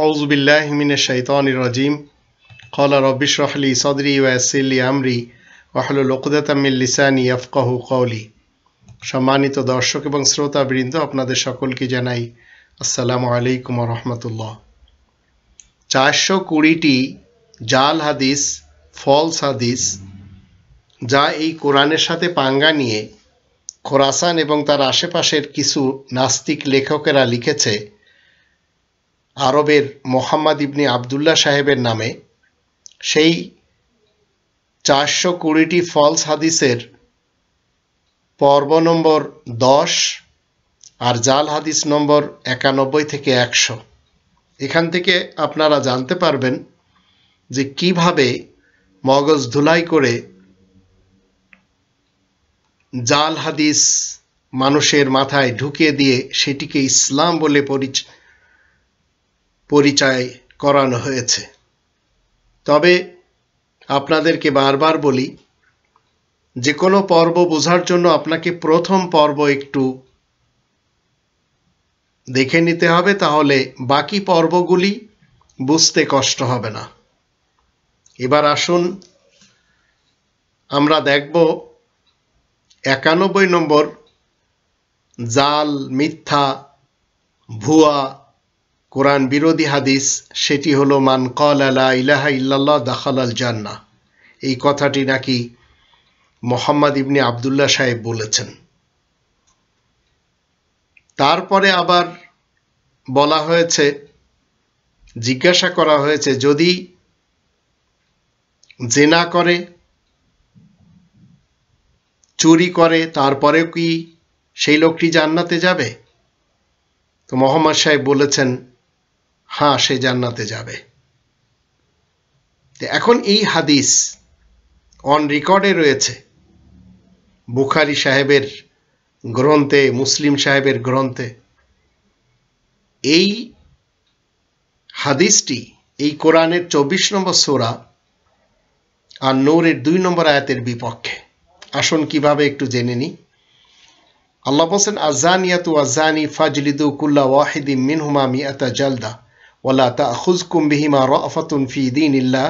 أعوذ بالله من الشيطان الرجيم قال رب اشرح لي صدري ويسر لي أمري واحلل عقدة من لساني يفقه قولي সম্মানিত দর্শক এবং শ্রোতা বৃন্দ আপনাদের সকলকে জানাই আসসালামু আলাইকুম রহমতুল্লাহ চারশো কুড়িটি জাল হাদিস ফলস হাদিস যা এই কোরআনের সাথে পাঙ্গা নিয়ে খোরাসান এবং তার আশেপাশের কিছু নাস্তিক লেখকেরা লিখেছে আরবের মোহাম্মদ ইবনি আবদুল্লাহ সাহেবের নামে সেই চারশো কুড়িটি ফলস হাদিসের পর্ব নম্বর দশ আর জাল হাদিস নম্বর একানব্বই থেকে একশো এখান থেকে আপনারা জানতে পারবেন যে কিভাবে মগজ ধুলাই করে জাল হাদিস মানুষের মাথায় ঢুকিয়ে দিয়ে সেটিকে ইসলাম বলে পরিচয় পরিচয় করানো হয়েছে তবে আপনাদেরকে বারবার বলি যে কোনো পর্ব বোঝার জন্য আপনাকে প্রথম পর্ব একটু দেখে নিতে হবে তাহলে বাকি পর্বগুলি বুঝতে কষ্ট হবে না এবার আসুন আমরা দেখব একানব্বই নম্বর জাল মিথ্যা ভুয়া কোরআন বিরোধী হাদিস সেটি হলো মান কল আলা ইলাহা ইল্লাল্লাহ দাখাল আল জান্না এই কথাটি নাকি মোহাম্মদ ইবনে আবদুল্লাহ সাহেব বলেছেন তারপরে আবার বলা হয়েছে জিজ্ঞাসা করা হয়েছে যদি জেনা করে চুরি করে তারপরেও কি সেই লোকটি জান্নাতে যাবে তো মোহাম্মদ সাহেব বলেছেন হ্যাঁ সে জান্নাতে যাবে এখন এই হাদিস অন রেকর্ডে রয়েছে বুখারি সাহেবের গ্রন্থে মুসলিম সাহেবের গ্রন্থে এই হাদিসটি এই কোরআনের চব্বিশ নম্বর সোরা আর নৌরের দুই নম্বর আয়াতের বিপক্ষে আসুন কিভাবে একটু জেনে নিই আল্লাহ হোসেন আজানিয়াতু আজানি ফাজলিদু কুল্লা ওয়াহিদি মিনহুমা মিয়াতা জালদা ওয়ালা তা খুজকুম বিহিমা রফাতুন ফি দিন ইল্লা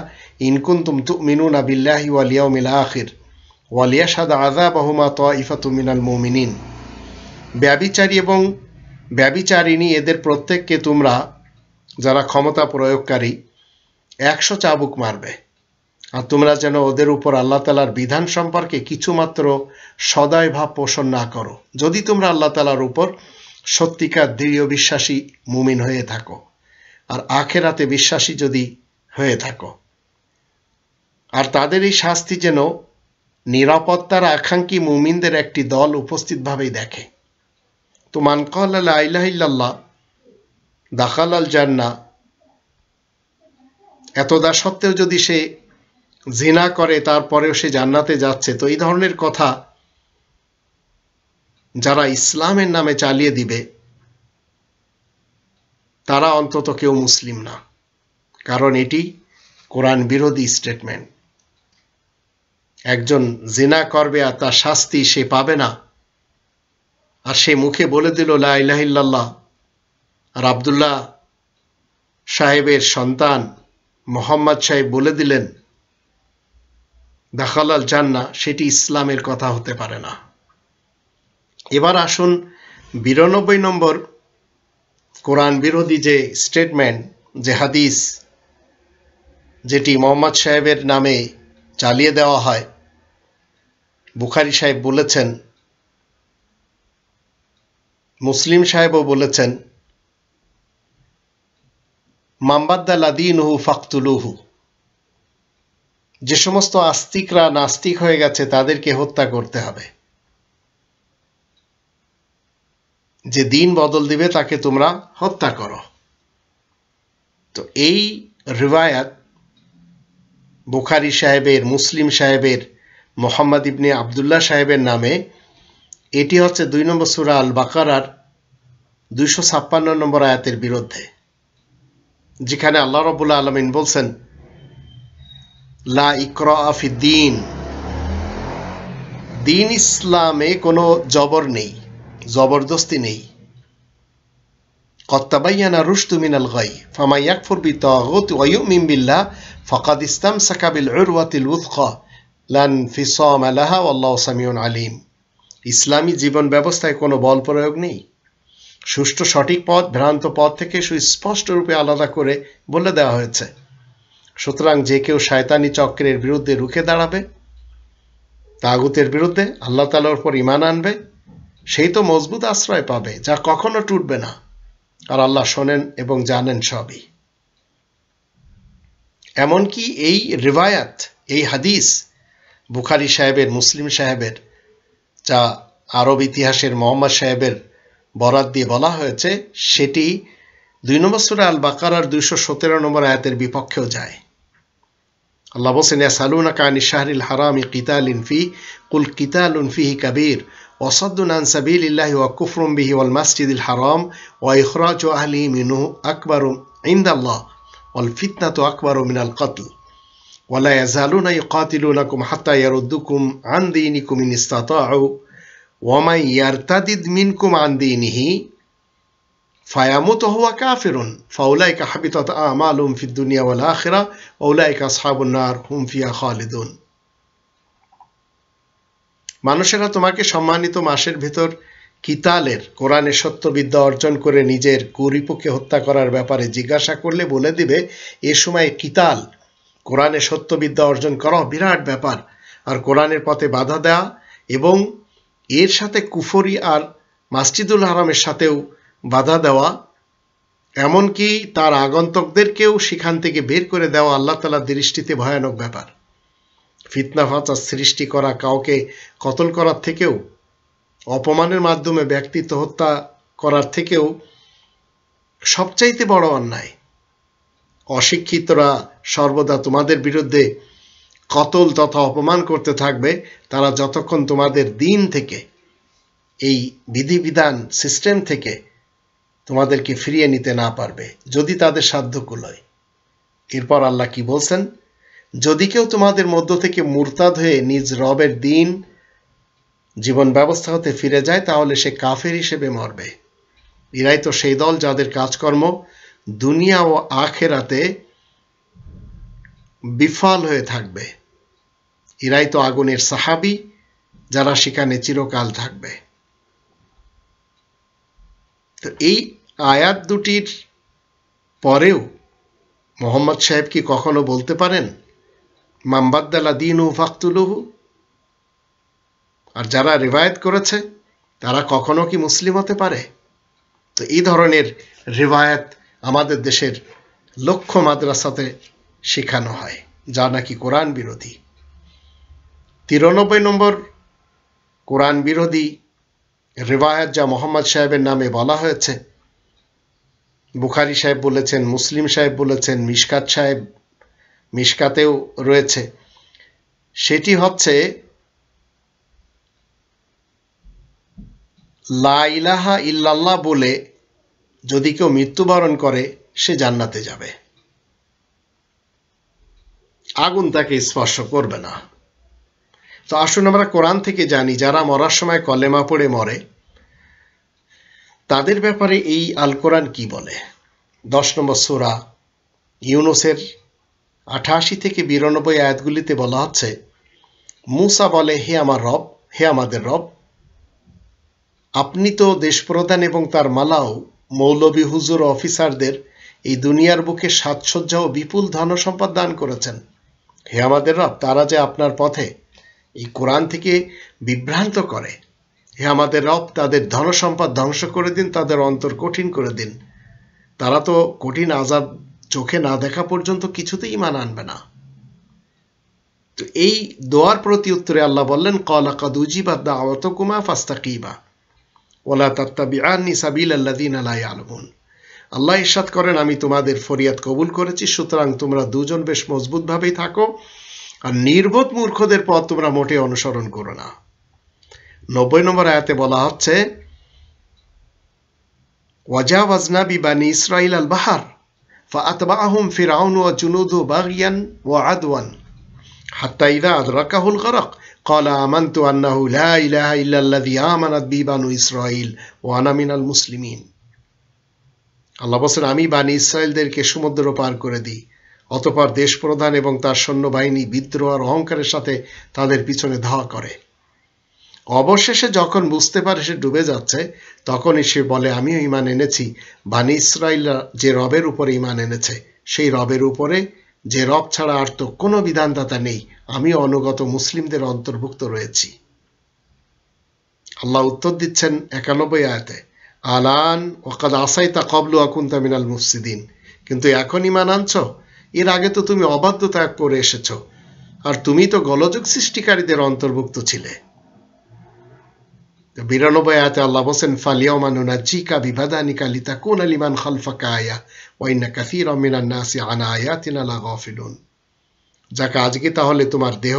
ইনকুন্তুম তুমিনুনা বিল্লাহি মিলা আখির ওয়ালিয়া ওয়ালিয়াশাদ আজাব আহমা তো ইফাতুমিনাল মোমিনিন ব্যবিচারী এবং ব্যবিচারিণী এদের প্রত্যেককে তোমরা যারা ক্ষমতা প্রয়োগকারী একশো চাবুক মারবে আর তোমরা যেন ওদের উপর আল্লাহ তালার বিধান সম্পর্কে কিছুমাত্র সদয় ভাব পোষণ না করো যদি তোমরা আল্লাহ তালার উপর সত্যিকার দৃঢ় বিশ্বাসী মুমিন হয়ে থাকো আর আখেরাতে বিশ্বাসী যদি হয়ে থাকো আর তাদের এই শাস্তি যেন নিরাপত্তার আকাঙ্ক্ষী মুমিনদের একটি দল উপস্থিতভাবেই দেখে তো মানকল আল্লাহ দাখাল আল জান্না এতদা সত্ত্বেও যদি সে জিনা করে তারপরেও সে জান্নাতে যাচ্ছে তো এই ধরনের কথা যারা ইসলামের নামে চালিয়ে দিবে তারা অন্তত কেউ মুসলিম না কারণ এটি কোরআন বিরোধী স্টেটমেন্ট একজন জিনা করবে আর তার শাস্তি সে পাবে না আর সে মুখে বলে দিল লাহিল্লাহ আর আবদুল্লাহ সাহেবের সন্তান মোহাম্মদ সাহেব বলে দিলেন দাখালাল না সেটি ইসলামের কথা হতে পারে না এবার আসুন বিরানব্বই নম্বর কোরআন বিরোধী যে স্টেটমেন্ট যে হাদিস যেটি মোহাম্মদ সাহেবের নামে চালিয়ে দেওয়া হয় বুখারি সাহেব বলেছেন মুসলিম সাহেবও বলেছেন মাম্বাদ্দালাদিনহু ফাকতুলুহু যে সমস্ত আস্তিকরা নাস্তিক হয়ে গেছে তাদেরকে হত্যা করতে হবে যে দিন বদল দিবে তাকে তোমরা হত্যা করো তো এই রিবায়াত বোখারি সাহেবের মুসলিম সাহেবের মোহাম্মদ ইবনে আবদুল্লাহ সাহেবের নামে এটি হচ্ছে দুই নম্বর সুরা আল বাকারার দুইশো ছাপ্পান্ন নম্বর আয়াতের বিরুদ্ধে যেখানে আল্লাহ রবুল্লা আলমিন বলছেন লা ইকরা আফিদ্দিন দিন ইসলামে কোনো জবর নেই জবরদস্তি নেই কত্তাবাইয়ানা রুশতু মিনাল গাই ফামা ইয়াকফুর তাগুত ওয়া ইউমিন ফাকাদ ইসতামসাকা বিল উরওয়াতিল উযকা লান ফিসামা লাহা ওয়াল্লাহু সামিউন আলিম ইসলামী জীবন ব্যবস্থায় কোনো বল প্রয়োগ নেই সুষ্ঠু সঠিক পথ ভ্রান্ত পথ থেকে সুস্পষ্ট রূপে আলাদা করে বলে দেওয়া হয়েছে সুতরাং যে কেউ শায়তানি চক্রের বিরুদ্ধে রুখে দাঁড়াবে তাগুতের বিরুদ্ধে আল্লাহ তালার উপর ইমান আনবে সেই তো মজবুত আশ্রয় পাবে যা কখনো টুটবে না আর আল্লাহ শোনেন এবং জানেন সবই এমনকি এই রিবায়াত এই হাদিস বুখারি সাহেবের মুসলিম সাহেবের যা আরব ইতিহাসের মোহাম্মদ সাহেবের বরাদ দিয়ে বলা হয়েছে সেটি দুই নম্বর সুরা আল বাকারার দুইশো সতেরো নম্বর আয়াতের বিপক্ষেও যায় আল্লাহ বসেন সালুন কানি শাহরিল হারাম কিতাল ইনফি কুল কিতাল উনফিহি কাবির وصد عن سبيل الله وكفر به والمسجد الحرام وإخراج أهله منه أكبر عند الله والفتنة أكبر من القتل ولا يزالون يقاتلونكم حتى يردكم عن دينكم إن استطاعوا ومن يرتدد منكم عن دينه فيموت هو كافر فأولئك حبطت أعمالهم في الدنيا والآخرة وأولئك أصحاب النار هم فيها خالدون মানুষেরা তোমাকে সম্মানিত মাসের ভেতর কিতালের কোরআনে সত্যবিদ্যা অর্জন করে নিজের কুরিপুকে হত্যা করার ব্যাপারে জিজ্ঞাসা করলে বলে দিবে এ সময় কিতাল কোরআনে সত্যবিদ্যা অর্জন করা বিরাট ব্যাপার আর কোরআনের পথে বাধা দেয়া এবং এর সাথে কুফরি আর মাসজিদুল হারামের সাথেও বাধা দেওয়া এমনকি তার আগন্তকদেরকেও সেখান থেকে বের করে দেওয়া আল্লাহ তালার দৃষ্টিতে ভয়ানক ব্যাপার ফিতনা ফাঁচার সৃষ্টি করা কাউকে কতল করার থেকেও অপমানের মাধ্যমে ব্যক্তিত্ব হত্যা করার থেকেও সবচাইতে বড় অন্যায় অশিক্ষিতরা সর্বদা তোমাদের বিরুদ্ধে কতল তথা অপমান করতে থাকবে তারা যতক্ষণ তোমাদের দিন থেকে এই বিধিবিধান সিস্টেম থেকে তোমাদেরকে ফিরিয়ে নিতে না পারবে যদি তাদের সাধ্যকুল হয় এরপর আল্লাহ কি বলছেন যদি কেউ তোমাদের মধ্য থেকে মুরতাদ হয়ে নিজ রবের দিন জীবন ব্যবস্থা হতে ফিরে যায় তাহলে সে কাফের হিসেবে মরবে এরাই তো সেই দল যাদের কাজকর্ম দুনিয়া ও আখেরাতে বিফল হয়ে থাকবে এরাই তো আগুনের সাহাবি যারা সেখানে চিরকাল থাকবে তো এই আয়াত দুটির পরেও মোহাম্মদ সাহেব কি কখনো বলতে পারেন মামবাদ্দালা দিন দিনু ফাকতুলুহু আর যারা রেবায়ত করেছে তারা কখনো কি মুসলিম হতে পারে তো এই ধরনের রেবায়াত আমাদের দেশের লক্ষ্য মাদ্রাসাতে শেখানো হয় যা নাকি কোরআন বিরোধী তিরানব্বই নম্বর কোরআন বিরোধী রেবায়াত যা মোহাম্মদ সাহেবের নামে বলা হয়েছে বুখারি সাহেব বলেছেন মুসলিম সাহেব বলেছেন মিশকাত সাহেব মিশকাতেও রয়েছে সেটি হচ্ছে লাইলাহা ইল্লাল্লাহ বলে যদি কেউ মৃত্যুবরণ করে সে জান্নাতে যাবে আগুন তাকে স্পর্শ করবে না তো আসুন আমরা কোরআন থেকে জানি যারা মরার সময় কলেমা পড়ে মরে তাদের ব্যাপারে এই আল কোরআন কি বলে দশ নম্বর সোরা ইউনুসের আঠাশি থেকে বিরানব্বই আয়াতগুলিতে বলা হচ্ছে মুসা বলে হে আমার রব হে আমাদের রব আপনি তো দেশপ্রধান এবং তার মালাও মৌলবী হুজুর অফিসারদের এই দুনিয়ার বুকে সাজসজ্জা ও বিপুল ধনসম্পদ দান করেছেন হে আমাদের রব তারা যে আপনার পথে এই কোরআন থেকে বিভ্রান্ত করে হে আমাদের রব তাদের ধনসম্পদ ধ্বংস করে দিন তাদের অন্তর কঠিন করে দিন তারা তো কঠিন আজাব চোখে না দেখা পর্যন্ত কিছুতেই ইমান আনবে না তো এই দোয়ার প্রতি উত্তরে আল্লাহ বললেন কলা কাদুজি বা দাওয়াত কুমা ওলা সাবিল আলাই আলমুন আল্লাহ ইসাদ করেন আমি তোমাদের ফরিয়াদ কবুল করেছি সুতরাং তোমরা দুজন বেশ মজবুতভাবেই থাকো আর নির্বোধ মূর্খদের পথ তোমরা মোটে অনুসরণ করো না নব্বই নম্বর আয়াতে বলা হচ্ছে ওয়াজা ওয়াজনাবি বানি ইসরাইল আল বাহার فأتبعهم فرعون وجنوده بغيا وعدوا حتى إذا أدركه الغرق قال آمنت أنه لا إله إلا الذي آمنت به بنو إسرائيل وأنا من المسلمين আল্লাহ বলছেন আমি বাণী ইসরায়েলদেরকে সমুদ্র পার করে দিই অতপর দেশ প্রধান এবং তার সৈন্যবাহিনী বিদ্রোহ আর অহংকারের সাথে তাদের পিছনে ধাওয়া করে অবশেষে যখন বুঝতে পারে সে ডুবে যাচ্ছে তখন সে বলে আমিও ইমান এনেছি বানি ইসরায়েল যে রবের উপরে ইমান এনেছে সেই রবের উপরে যে রব ছাড়া আর তো কোনো বিধানদাতা নেই আমি অনুগত মুসলিমদের অন্তর্ভুক্ত রয়েছি আল্লাহ উত্তর দিচ্ছেন একানব্বই আয়তে আলান ওকাদ আসাই তা কবলু আকুন্তা মিনাল মুসিদিন কিন্তু এখন ইমান আনছ এর আগে তো তুমি অবাধ্য ত্যাগ করে এসেছ আর তুমি তো গলযোগ সৃষ্টিকারীদের অন্তর্ভুক্ত ছিলে বিরানব্বই আয়তে আল্লাহ বলছেন ফালিয়মা নুনাজ্জিকা বিবাদানিকা লিতাকুনা লিমান খালফাকা আয়া ওয়াইনা কাসির মিনান নাসি আনা আয়াতিনা লাগাফিলুন যাকে আজকে তাহলে তোমার দেহ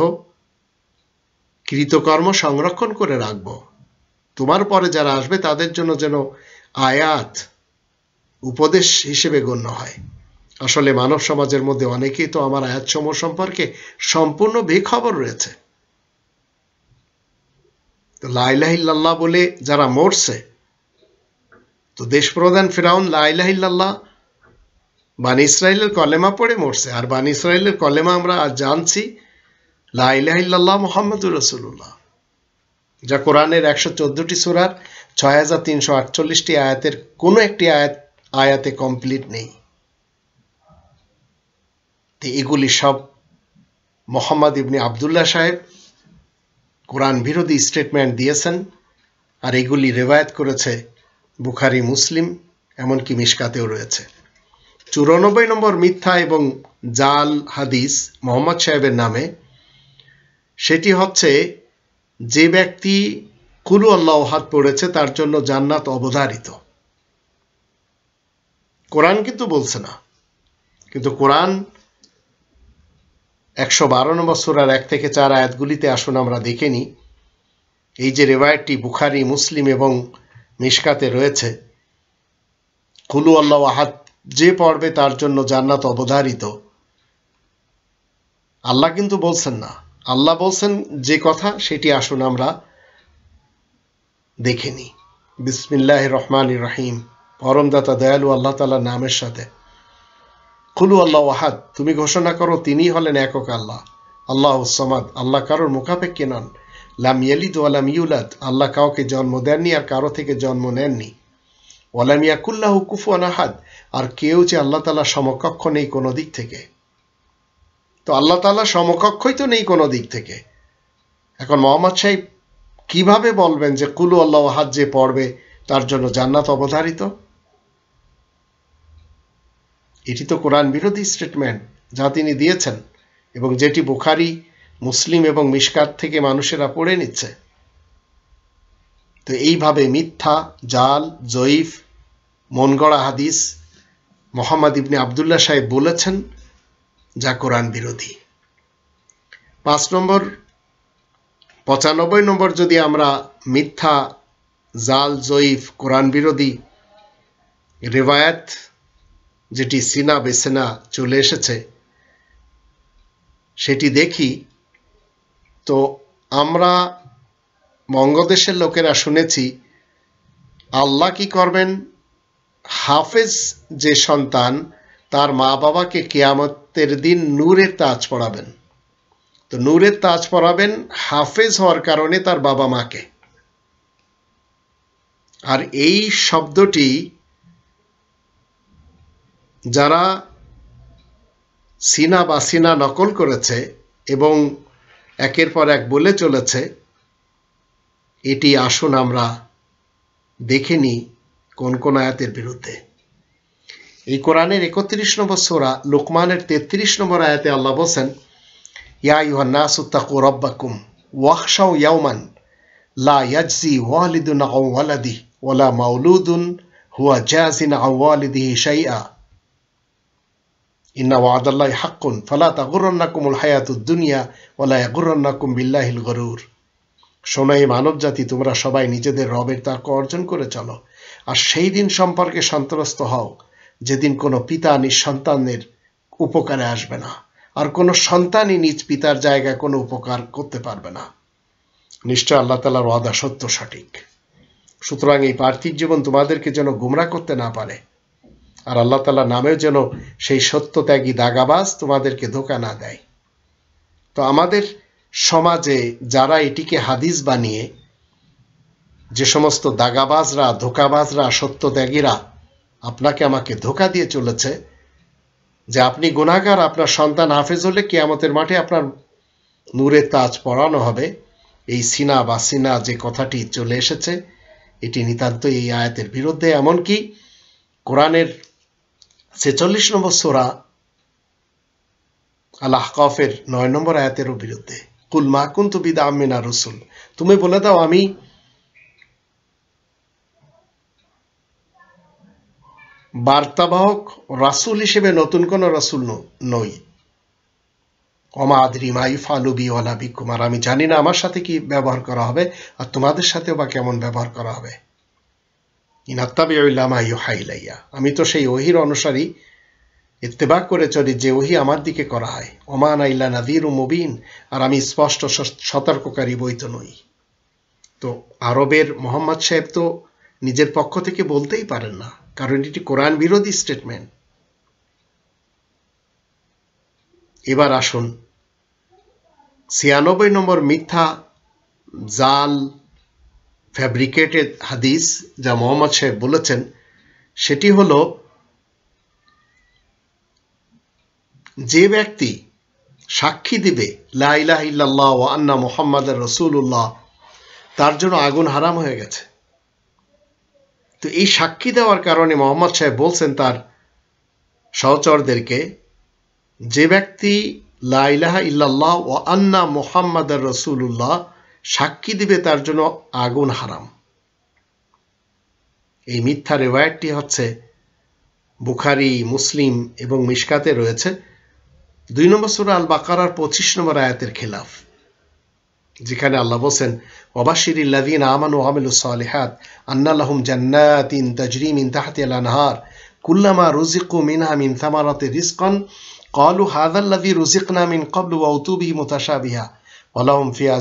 কৃতকর্ম সংরক্ষণ করে রাখব তোমার পরে যারা আসবে তাদের জন্য যেন আয়াত উপদেশ হিসেবে গণ্য হয় আসলে মানব সমাজের মধ্যে অনেকেই তো আমার আয়াতসমূহ সম্পর্কে সম্পূর্ণ বেখবর রয়েছে তো লাইলাহিল্লাহ বলে যারা মরছে তো দেশ প্রধান ফেরাউন লাইলাহিল্লাহ বান ইসরায়েলের কলেমা পড়ে মরছে আর বান ইসরায়েলের কলেমা আমরা আজ জানছি লাইলাহিল্লাহ মোহাম্মদুর রসুল্লাহ যা কোরআনের একশো চোদ্দটি সুরার ছয় হাজার তিনশো আটচল্লিশটি আয়াতের কোনো একটি আয়াত আয়াতে কমপ্লিট নেই এগুলি সব মোহাম্মদ ইবনি আবদুল্লাহ সাহেব কোরআন বিরোধী স্টেটমেন্ট দিয়েছেন আর এগুলি রেবায়ত করেছে বুখারি মুসলিম এমনকি মিশকাতেও রয়েছে চুরানব্বই নম্বর মিথ্যা এবং জাল হাদিস মোহাম্মদ সাহেবের নামে সেটি হচ্ছে যে ব্যক্তি কুলু আল্লাহ হাত পড়েছে তার জন্য জান্নাত অবধারিত কোরআন কিন্তু বলছে না কিন্তু কোরআন একশো বারো নম্বর সুরার এক থেকে চার আয়াতগুলিতে আসুন আমরা দেখে নিই এই যে রেওয়ায়তটি বুখারি মুসলিম এবং মিশকাতে রয়েছে কুলু আল্লাহ আহাদ যে পড়বে তার জন্য জান্নাত অবধারিত আল্লাহ কিন্তু বলছেন না আল্লাহ বলছেন যে কথা সেটি আসুন আমরা দেখে নিই বিসমিল্লাহ রহমান রাহিম পরমদাতা দয়ালু আল্লাহ তালার নামের সাথে কুলু আল্লাহ ওয়াহাদ তুমি ঘোষণা করো তিনি হলেন একক আল্লাহ আল্লাহ সমাদ আল্লাহ কারোর মুখাপেক্ষে নন লাম ইয়ালিদ ওয়ালাম ইউলাদ আল্লাহ কাউকে জন্ম দেননি আর কারো থেকে জন্ম নেননি ওয়ালাম ইয়াকুল্লাহ কুফু আনাহাদ আর কেউ যে আল্লাহ তালা সমকক্ষ নেই কোনো দিক থেকে তো আল্লাহ তালা সমকক্ষই তো নেই কোনো দিক থেকে এখন মোহাম্মদ সাহেব কিভাবে বলবেন যে কুলু আল্লাহ ওয়াহাদ যে পড়বে তার জন্য জান্নাত অবধারিত এটি তো কোরআন বিরোধী স্টেটমেন্ট যা তিনি দিয়েছেন এবং যেটি বুখারি মুসলিম এবং মিসকাত থেকে মানুষেরা পড়ে নিচ্ছে তো এইভাবে মিথ্যা জাল জয়ীফ মনগড়া হাদিস মোহাম্মদ ইবনে আবদুল্লাহ সাহেব বলেছেন যা কোরআন বিরোধী পাঁচ নম্বর পঁচানব্বই নম্বর যদি আমরা মিথ্যা জাল জয়ীফ কোরআন বিরোধী রেবায়াত যেটি সিনা বেসেনা চলে এসেছে সেটি দেখি তো আমরা বঙ্গদেশের লোকেরা শুনেছি আল্লাহ কি করবেন হাফেজ যে সন্তান তার মা বাবাকে কেয়ামতের দিন নূরের তাজ পড়াবেন তো নূরের তাজ পড়াবেন হাফেজ হওয়ার কারণে তার বাবা মাকে আর এই শব্দটি যারা সিনা বা সিনা নকল করেছে এবং একের পর এক বলে চলেছে এটি আসুন আমরা দেখে নিই কোন কোন আয়াতের বিরুদ্ধে এই কোরআনের একত্রিশ নম্বর সোরা লোকমানের তেত্রিশ নম্বর আয়াতে আল্লাহ বলছেন ইয়া ইউহান্না সুত্তাকু রব্বাকুম ওয়াকশাও ইয়াউমান লা ইয়াজজি ওয়ালিদুন আউ ওয়ালাদি ওয়ালা মাউলুদুন হুয়া জাজিন আউ ওয়ালিদিহি শাইআ ইন্না ওয়াদাল্লাহ হাক্কুন ফালা তা তাগুরন্নাকুমুল হায়াতুদ দুনিয়া ওলা ইয়াগুরন্নাকুম বিল্লাহিল গরুর সোনাই মানব জাতি তোমরা সবাই নিজেদের রবের তাক অর্জন করে চলো আর সেই দিন সম্পর্কে সন্ত্রস্ত হও যেদিন কোনো পিতা নিজ নিঃসন্তানের উপকারে আসবে না আর কোনো সন্তানই নিজ পিতার জায়গায় কোনো উপকার করতে পারবে না নিশ্চয় আল্লাহ তালার ওয়াদা সত্য সঠিক সুতরাং এই পার্থিব জীবন তোমাদেরকে যেন গুমরা করতে না পারে আর আল্লাহ তালা নামেও যেন সেই সত্যত্যাগী দাগাবাজ তোমাদেরকে ধোকা না দেয় তো আমাদের সমাজে যারা এটিকে হাদিস বানিয়ে যে সমস্ত দাগাবাজরা ধোকাবাজরা সত্যত্যাগীরা আপনাকে আমাকে ধোকা দিয়ে চলেছে যে আপনি গুণাগার আপনার সন্তান হাফেজ হলে কেয়ামতের মাঠে আপনার নূরে তাজ পড়ানো হবে এই সিনা বা সিনা যে কথাটি চলে এসেছে এটি নিতান্ত এই আয়াতের বিরুদ্ধে এমনকি কোরআনের ছেচল্লিশ নম্বর সোরা আল্লাহ কফের নয় নম্বর আয়াতের বিরুদ্ধে কুল মাকুন তু বিদা আমিনা রসুল তুমি বলে দাও আমি বার্তাবাহক রাসুল হিসেবে নতুন কোন রাসুল নই অমা আদরি মাই ফালুবি ওলা বিকুমার আমি জানি না আমার সাথে কি ব্যবহার করা হবে আর তোমাদের সাথেও বা কেমন ব্যবহার করা হবে ইনাত্তাবিউল্লামাইহাইলাইয়া আমি তো সেই ওহির অনুসারী ইত্তেবা করে চলি যে ওহি আমার দিকে করা হয় ওমান আইল্লা নাদির মুবিন আর আমি স্পষ্ট সতর্ককারী বই তো নই তো আরবের মোহাম্মদ সাহেব তো নিজের পক্ষ থেকে বলতেই পারেন না কারণ এটি কোরআন বিরোধী স্টেটমেন্ট এবার আসুন ছিয়ানব্বই নম্বর মিথ্যা জাল ফ্যাব্রিকেটেড হাদিস যা মোহাম্মদ সাহেব বলেছেন সেটি হল যে ব্যক্তি সাক্ষী দিবে লাইলাহ ও আন্না মোহাম্মদ রসুল্লাহ তার জন্য আগুন হারাম হয়ে গেছে তো এই সাক্ষী দেওয়ার কারণে মোহাম্মদ সাহেব বলছেন তার সহচরদেরকে যে ব্যক্তি লাইলাহ ইল্লাল্লাহ ও আন্না মোহাম্মদ রসুল্লাহ সাক্ষী দিবে তার জন্য আগুন হারাম এই মিথ্যা রেওয়ায়তটি হচ্ছে বুখারি মুসলিম এবং মিশকাতে রয়েছে দুই নম্বর সুর আল বাকারার পঁচিশ নম্বর আয়াতের খেলাফ যেখানে আল্লাহ বলছেন অবাসির ইল্লাদিন আমানু সালেহাত সালিহাত জান্নাত ইন তাজরিম ইন তাহাতি আল আনহার কুল্লামা রুজিকু মিনহা মিন থামারাতে রিজকান قالوا هذا রুজিক رزقنا من قبل وأوتوا মোতাসা বিহা ওলাহম ফিয়া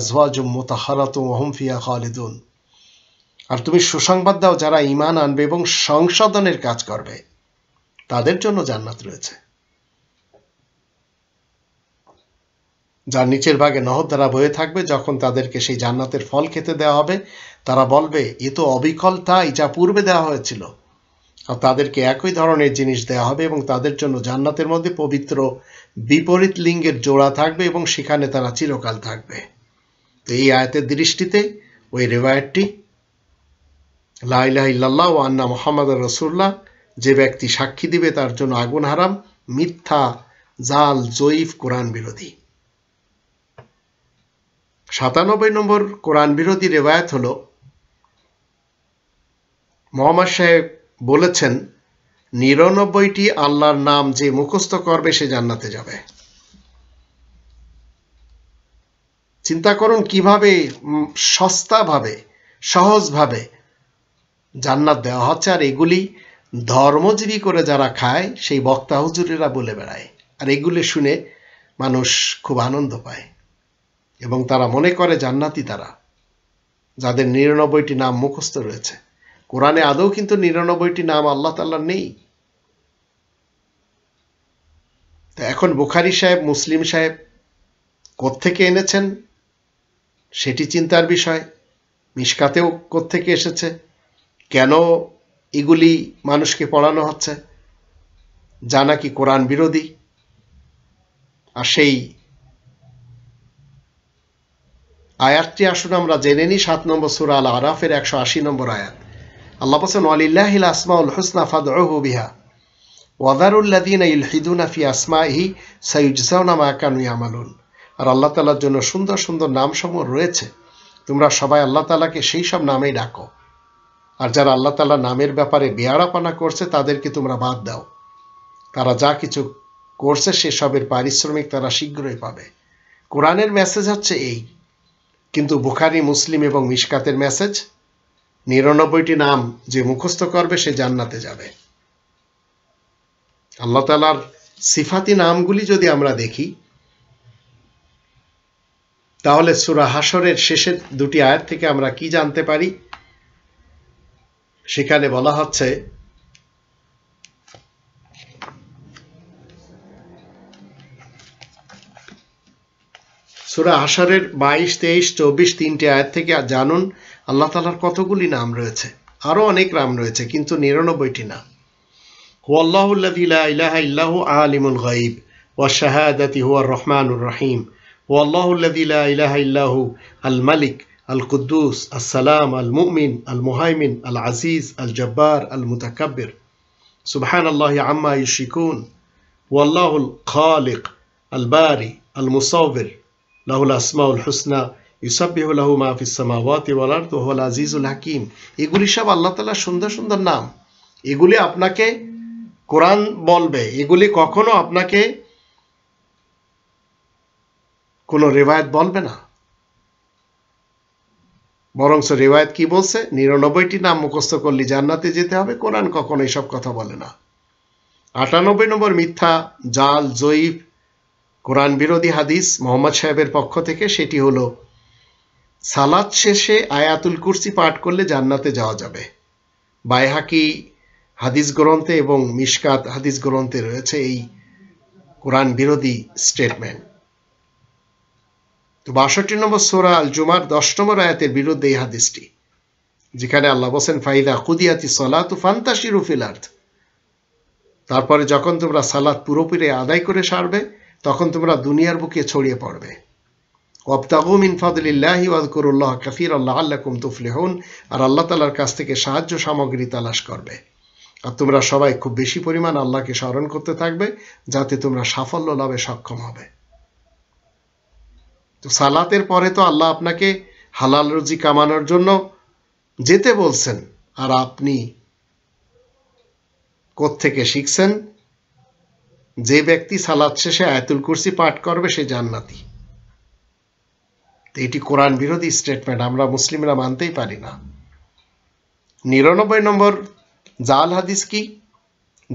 ওহম ফিয়া খালিদুন আর তুমি সুসংবাদ দাও যারা ইমান আনবে এবং সংশোধনের কাজ করবে তাদের জন্য জান্নাত রয়েছে যার নিচের ভাগে নহর দ্বারা বয়ে থাকবে যখন তাদেরকে সেই জান্নাতের ফল খেতে দেওয়া হবে তারা বলবে এ তো অবিকল তাই যা পূর্বে দেওয়া হয়েছিল আর তাদেরকে একই ধরনের জিনিস দেওয়া হবে এবং তাদের জন্য জান্নাতের মধ্যে পবিত্র বিপরীত লিঙ্গের জোড়া থাকবে এবং সেখানে তারা চিরকাল থাকবে তো এই আয়াতের দৃষ্টিতে ওই রেওয়ায়তটি লাইলাহ ইল্লাল্লাহ ও আন্না মোহাম্মদ রসুল্লাহ যে ব্যক্তি সাক্ষী দিবে তার জন্য আগুন হারাম মিথ্যা জাল জয়ীফ কোরআন বিরোধী সাতানব্বই নম্বর কোরআন বিরোধী রেওয়ায়ত হল মোহাম্মদ সাহেব বলেছেন নিরানব্বইটি আল্লাহর নাম যে মুখস্থ করবে সে জান্নাতে যাবে চিন্তা করুন কিভাবে সস্তাভাবে সহজভাবে জান্নাত দেওয়া হচ্ছে আর এগুলি ধর্মজীবী করে যারা খায় সেই বক্তা হুজুরেরা বলে বেড়ায় আর এগুলি শুনে মানুষ খুব আনন্দ পায় এবং তারা মনে করে জান্নাতি তারা যাদের নিরানব্বইটি নাম মুখস্থ রয়েছে কোরআনে আদৌ কিন্তু নিরানব্বইটি নাম আল্লাহ তাল্লাহ নেই তা এখন বুখারি সাহেব মুসলিম সাহেব কোত্থেকে এনেছেন সেটি চিন্তার বিষয় মিসকাতেও কোত্থেকে এসেছে কেন এগুলি মানুষকে পড়ানো হচ্ছে যা নাকি কোরআন বিরোধী আর সেই আয়াতটি আসুন আমরা জেনে নিই সাত নম্বর সুরাল আরাফের একশো আশি নম্বর আয়াত আল্লাহ বলছেন আলিল্লাহ আসমাউল হুসনা ফাদহু বিহা ওয়াদারুল্লাদিন ইলহিদুনা ফি আসমাহি সাইজাউনা মা কানু ইয়ামালুন আর আল্লাহ তালার জন্য সুন্দর সুন্দর নামসমূহ রয়েছে তোমরা সবাই আল্লাহ তালাকে সেই সব নামেই ডাকো আর যারা আল্লাহ তালা নামের ব্যাপারে বেয়ারাপানা করছে তাদেরকে তোমরা বাদ দাও তারা যা কিছু করছে সেসবের পারিশ্রমিক তারা শীঘ্রই পাবে কোরআনের মেসেজ হচ্ছে এই কিন্তু বুখারি মুসলিম এবং মিসকাতের মেসেজ নিরানব্বইটি নাম যে মুখস্থ করবে সে জান্নাতে যাবে আল্লাহ তালার সিফাতি নামগুলি যদি আমরা দেখি তাহলে সুরা হাসরের শেষের দুটি আয়ের থেকে আমরা কি জানতে পারি সেখানে বলা হচ্ছে সুরা হাসরের বাইশ তেইশ চব্বিশ তিনটি আয়ের থেকে জানুন আল্লাহ তালার কতগুলি নাম রয়েছে আরও অনেক নাম রয়েছে কিন্তু নিরানব্বইটি নাম ইল্লাহু আলিমুল গাইব ওয়া শাহাদাতি হুয়া রহমানুর রহিম ইল্লাহু আল মালিক আল কুদ্দুস আসসালাম আল মুমিন আল মুহাইমিন আল আজিজ আল জব্বার আল মুতাকাব্বির সুবহান আল্লাহ আম্মা ইউশিকুন ওয়াল্লাহুল খালিক আল বারি আল মুসাউবির লাহুল আসমাউল হুসনা ইউসাবিহুল্লাহু মাহফিস ওয়াল আজিজুল হাকিম এগুলি সব আল্লাহ তাআলার সুন্দর সুন্দর নাম এগুলি আপনাকে কোরআন বলবে এগুলি কখনো আপনাকে বলবে না কি বলছে নিরানব্বইটি নাম মুখস্থ করলে জান্নাতে যেতে হবে কোরআন কখনো এসব কথা বলে না আটানব্বই নম্বর মিথ্যা জাল জৈব কোরআন বিরোধী হাদিস মোহাম্মদ সাহেবের পক্ষ থেকে সেটি হলো সালাদ শেষে আয়াতুল কুরসি পাঠ করলে জান্নাতে যাওয়া যাবে বাইহাকি হাদিস গ্রন্থে এবং মিশকাত হাদিস গ্রন্থে রয়েছে এই কোরআন বিরোধী স্টেটমেন্ট তো বাষট্টি নম্বর সোরা আল জুমার দশ নম্বর আয়াতের বিরুদ্ধে এই হাদিসটি যেখানে আল্লাহ বসেন ফাইদা কুদিয়াতি সলাত ফান্তাসি রুফিল আর্থ তারপরে যখন তোমরা সালাদ পুরোপুরি আদায় করে সারবে তখন তোমরা দুনিয়ার বুকে ছড়িয়ে পড়বে ওয়াবতাগু মিন ওয়াজকুরুল্লাহ আল্লাহ আল্লাকুম তুফলিহুন আর আল্লাহ তালার কাছ থেকে সাহায্য সামগ্রী তালাশ করবে আর তোমরা সবাই খুব বেশি পরিমাণ আল্লাহকে স্মরণ করতে থাকবে যাতে তোমরা সাফল্য লাভে সক্ষম হবে তো সালাতের পরে তো আল্লাহ আপনাকে হালাল রুজি কামানোর জন্য যেতে বলছেন আর আপনি থেকে শিখছেন যে ব্যক্তি সালাদ শেষে আয়তুল কুরসি পাঠ করবে সে জান্নাতি এটি কোরআন বিরোধী স্টেটমেন্ট আমরা মুসলিমরা মানতেই পারি না নিরানব্বই নম্বর জাল হাদিস কি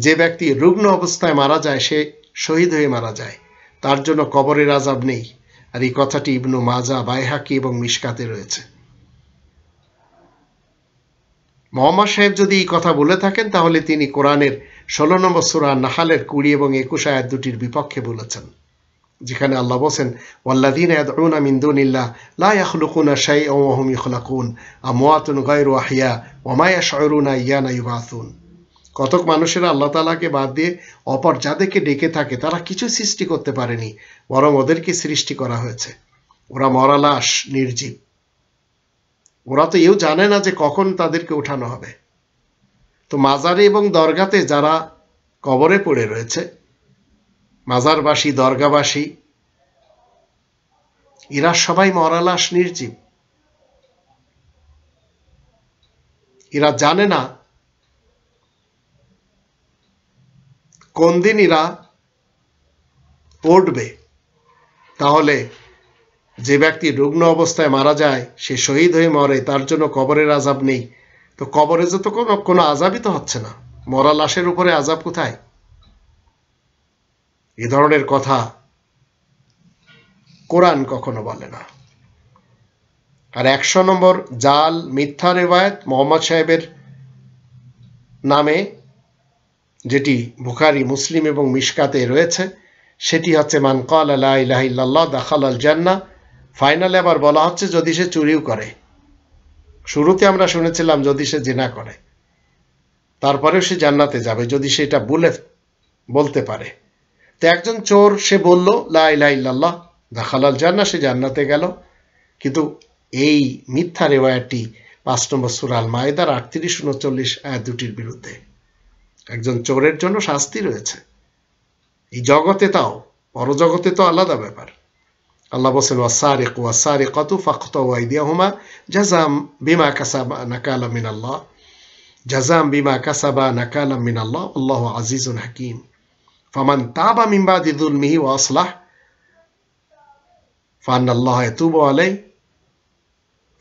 যে ব্যক্তি রুগ্ন অবস্থায় মারা যায় সে শহীদ হয়ে মারা যায় তার জন্য কবরের আজাব নেই আর এই কথাটি ইবনু মাজা বাইহাকি এবং মিসকাতে রয়েছে মোহাম্মদ সাহেব যদি এই কথা বলে থাকেন তাহলে তিনি কোরআনের ষোলো নম্বর সুরা নাহালের কুড়ি এবং একুশ আয়াত দুটির বিপক্ষে বলেছেন যেখানে আল্লাহ বলছেন ওয়াল্লাদিন লা ওয়া হুম ইখলাকুন আমওয়াতুন গায়রু ওয়া মা ইয়াশউরুনা ইয়ানা ইউবাসুন কতক মানুষেরা আল্লাহ তালাকে বাদ দিয়ে অপর যাদেরকে ডেকে থাকে তারা কিছু সৃষ্টি করতে পারেনি বরং ওদেরকে সৃষ্টি করা হয়েছে ওরা মরালাশ নির্জীব ওরা তো এও জানে না যে কখন তাদেরকে উঠানো হবে তো মাজারে এবং দরগাতে যারা কবরে পড়ে রয়েছে মাজারবাসী দরগাবাসী এরা সবাই মরালাস নির্জীব এরা জানে না কোন দিন এরা পড়বে তাহলে যে ব্যক্তি রুগ্ন অবস্থায় মারা যায় সে শহীদ হয়ে মরে তার জন্য কবরের আজাব নেই তো কবরে যে তো কোনো কোনো আজাবই তো হচ্ছে না মরা লাশের উপরে আজাব কোথায় এ ধরনের কথা কোরআন কখনো বলে না আর একশো নম্বর জাল মিথ্যা রেবায়ত মোহাম্মদ সাহেবের নামে যেটি বুখারি মুসলিম এবং মিসকাতে রয়েছে সেটি হচ্ছে মানকাল আল্লাহ ইলাহিল্লাহ দাখাল আল জান্না ফাইনালে আবার বলা হচ্ছে যদি সে চুরিও করে শুরুতে আমরা শুনেছিলাম যদি সে জেনা করে তারপরেও সে জান্নাতে যাবে যদি সে এটা বলে বলতে পারে তো একজন চোর সে বলল লাল্লাহ দাখালাল জান্না সে জান্নাতে গেল কিন্তু এই মিথ্যা রেওয়ায়াতটি পাঁচ নম্বর সুরাল মায়েদার আটত্রিশ উনচল্লিশ দুটির বিরুদ্ধে একজন চোরের জন্য শাস্তি রয়েছে এই জগতে তাও পরজগতে তো আলাদা ব্যাপার আল্লাহ বলছেন ওয়াসারিক ওয়াসারি কত ফাখত ওয়াইদিয়া হুমা জাজাম বিমা কাসাবা নাকালা মিনাল্লাহ জাজাম বিমা কাসাবা নাকালা মিনাল্লাহ আল্লাহ আজিজুল হাকিম فمن تاب من بعد ظلمه وأصلح فأن الله يتوب عليه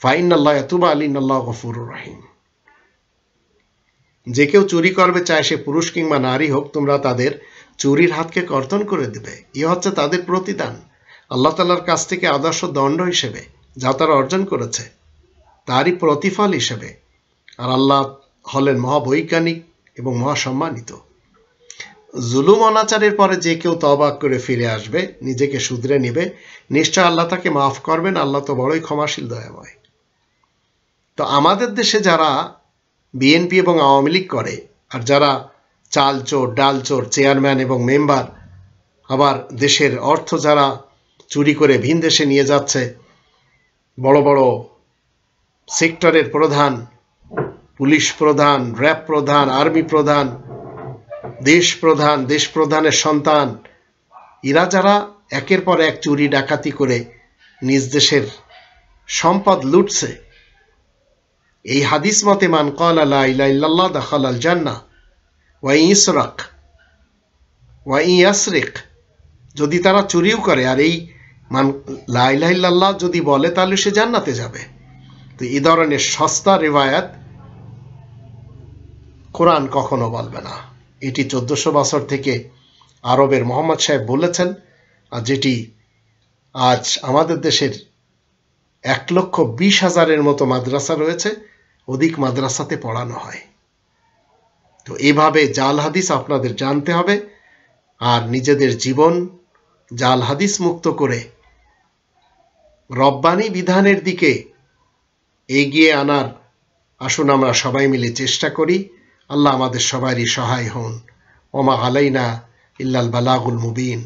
ফাইন আল্লাহ ইয়াতুবা আলী আল্লাহ গফুরুর রাহিম যে কেউ চুরি করবে চায় সে পুরুষ কিংবা নারী হোক তোমরা তাদের চুরির হাতকে কর্তন করে দেবে ই হচ্ছে তাদের প্রতিদান আল্লাহ তাল্লার কাছ থেকে আদর্শ দণ্ড হিসেবে যা তারা অর্জন করেছে তারই প্রতিফল হিসেবে আর আল্লাহ হলেন মহাবৈজ্ঞানিক এবং মহাসম্মানিত জুলুম অনাচারের পরে যে কেউ তবাক করে ফিরে আসবে নিজেকে শুধরে নিবে নিশ্চয় আল্লাহ তাকে মাফ করবেন আল্লাহ তো বড়ই ক্ষমাশীল দয়াময় তো আমাদের দেশে যারা বিএনপি এবং আওয়ামী লীগ করে আর যারা চাল চোর ডাল চোর চেয়ারম্যান এবং মেম্বার আবার দেশের অর্থ যারা চুরি করে ভিন দেশে নিয়ে যাচ্ছে বড় বড় সেক্টরের প্রধান পুলিশ প্রধান র্যাব প্রধান আর্মি প্রধান দেশ প্রধান দেশ প্রধানের সন্তান এরা যারা একের পর এক চুরি ডাকাতি করে নিজ দেশের সম্পদ লুটছে এই হাদিস মতে মান কল আল্লাহ দখল আল জান্না ওয়াই ইসরাক ওয়াই ইয়াসরেক যদি তারা চুরিও করে আর এই মান লাইল্লাহ যদি বলে তাহলে সে জান্নাতে যাবে তো এই ধরনের সস্তা রেবায়াত কোরআন কখনো বলবে না এটি চোদ্দশো বছর থেকে আরবের মোহাম্মদ সাহেব বলেছেন যেটি আজ আমাদের দেশের এক লক্ষ বিশ হাজারের মতো মাদ্রাসা রয়েছে অধিক মাদ্রাসাতে পড়ানো হয় তো এভাবে জাল হাদিস আপনাদের জানতে হবে আর নিজেদের জীবন জাল হাদিস মুক্ত করে রব্বানি বিধানের দিকে এগিয়ে আনার আসুন আমরা সবাই মিলে চেষ্টা করি আল্লাহ আমাদের সবারই সহায় হন ওমা আলাইনা ইল্লাল বালাগুল মুবিন